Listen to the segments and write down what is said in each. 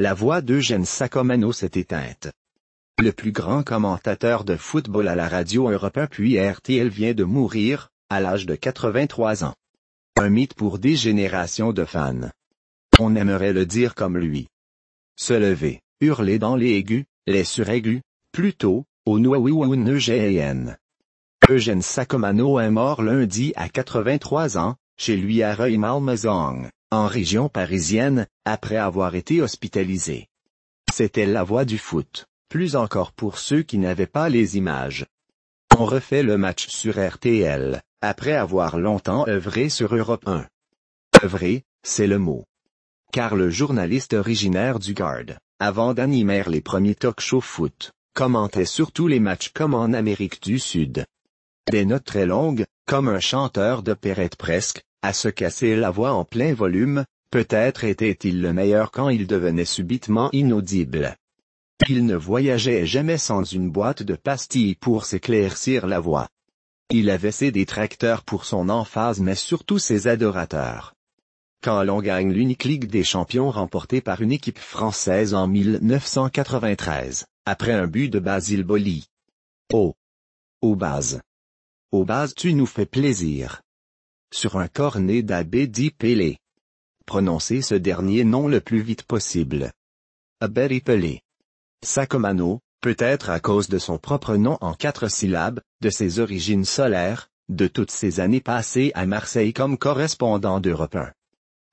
la voix d'Eugène Sacomano s'est éteinte. Le plus grand commentateur de football à la radio européen puis RTL vient de mourir, à l'âge de 83 ans. Un mythe pour des générations de fans. On aimerait le dire comme lui. Se lever, hurler dans les aigus, les suraigus, plutôt, au Nouaouioun Eugène. Eugène Sacomano est mort lundi à 83 ans, chez lui à Reumalmazong en région parisienne, après avoir été hospitalisé. C'était la voix du foot, plus encore pour ceux qui n'avaient pas les images. On refait le match sur RTL, après avoir longtemps œuvré sur Europe 1. œuvré, c'est le mot. Car le journaliste originaire du Garde, avant d'animer les premiers talk-show foot, commentait surtout les matchs comme en Amérique du Sud. Des notes très longues, comme un chanteur d'opérette presque, à se casser la voix en plein volume, peut-être était-il le meilleur quand il devenait subitement inaudible. Il ne voyageait jamais sans une boîte de pastilles pour s'éclaircir la voix. Il avait ses détracteurs pour son emphase mais surtout ses adorateurs. Quand l'on gagne l'unique Ligue des champions remportée par une équipe française en 1993, après un but de Basil Boli. Oh! Au oh, base. Au oh, base tu nous fais plaisir sur un cornet d'abbé dit Pelé. Prononcez ce dernier nom le plus vite possible. Abbé Pelé. Sacomano, peut-être à cause de son propre nom en quatre syllabes, de ses origines solaires, de toutes ses années passées à Marseille comme correspondant d'Europe 1.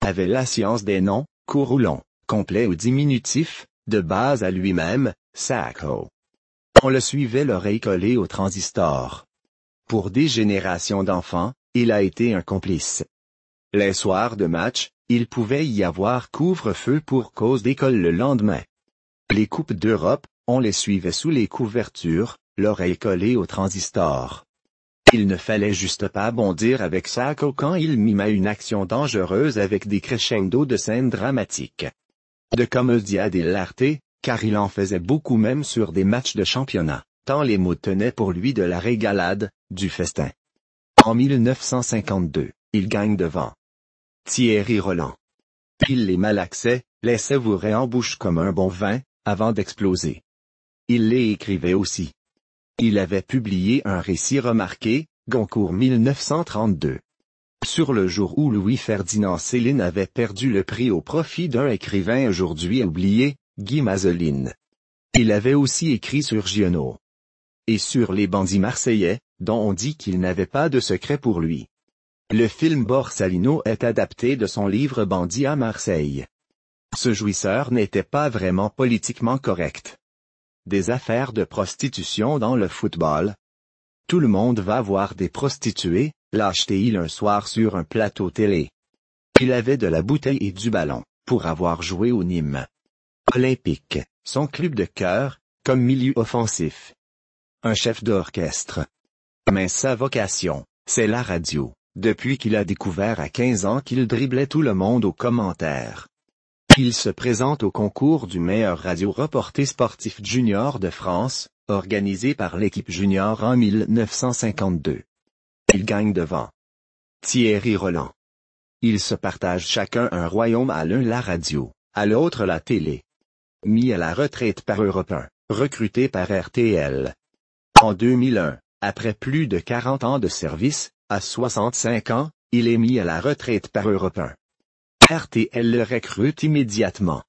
Avait la science des noms, ou longs, complet ou diminutif, de base à lui-même, Sacco. On le suivait l'oreille collée au transistor. Pour des générations d'enfants, il a été un complice. Les soirs de match, il pouvait y avoir couvre-feu pour cause d'école le lendemain. Les Coupes d'Europe, on les suivait sous les couvertures, l'oreille collée au transistor. Il ne fallait juste pas bondir avec ça quand il mima une action dangereuse avec des crescendo de scènes dramatiques. De des dell'arte, car il en faisait beaucoup même sur des matchs de championnat, tant les mots tenaient pour lui de la régalade, du festin. En 1952, il gagne devant Thierry Roland. Il les malaxait, les savourait en bouche comme un bon vin, avant d'exploser. Il les écrivait aussi. Il avait publié un récit remarqué, Goncourt 1932. Sur le jour où Louis-Ferdinand Céline avait perdu le prix au profit d'un écrivain aujourd'hui oublié, Guy Mazeline. Il avait aussi écrit sur Giono et sur les bandits marseillais, dont on dit qu'il n'avait pas de secret pour lui. Le film Borsalino est adapté de son livre Bandit à Marseille. Ce jouisseur n'était pas vraiment politiquement correct. Des affaires de prostitution dans le football. Tout le monde va voir des prostituées, l'a il un soir sur un plateau télé. Il avait de la bouteille et du ballon, pour avoir joué au Nîmes. Olympique, son club de cœur, comme milieu offensif chef d'orchestre. Mais sa vocation, c'est la radio, depuis qu'il a découvert à 15 ans qu'il driblait tout le monde aux commentaires. Il se présente au concours du meilleur radio reporté sportif junior de France, organisé par l'équipe junior en 1952. Il gagne devant Thierry Roland. Ils se partagent chacun un royaume à l'un la radio, à l'autre la télé. Mis à la retraite par Europe 1, recruté par RTL, en 2001, après plus de 40 ans de service, à 65 ans, il est mis à la retraite par Europe 1. RTL le recrute immédiatement.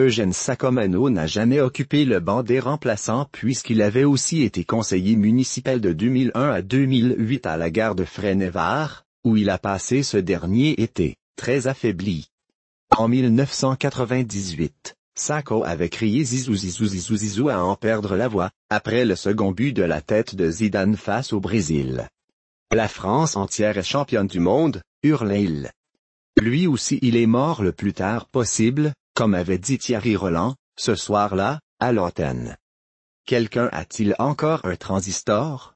Eugène Sacomano n'a jamais occupé le banc des remplaçants puisqu'il avait aussi été conseiller municipal de 2001 à 2008 à la gare de Fresnévard, où il a passé ce dernier été, très affaibli. En 1998, Sako avait crié Zizou Zizou Zizou Zizou à en perdre la voix, après le second but de la tête de Zidane face au Brésil. La France entière est championne du monde, hurlait-il. Lui aussi il est mort le plus tard possible, comme avait dit Thierry Roland, ce soir-là, à l'antenne. Quelqu'un a-t-il encore un transistor?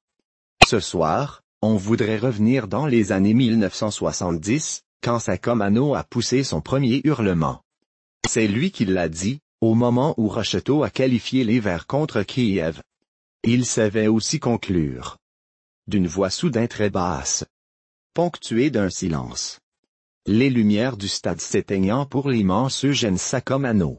Ce soir, on voudrait revenir dans les années 1970, quand Mano a poussé son premier hurlement. C'est lui qui l'a dit, au moment où Rocheteau a qualifié les Verts contre Kiev. Il savait aussi conclure. D'une voix soudain très basse. Ponctuée d'un silence. Les lumières du stade s'éteignant pour l'immense Eugène Sacomano.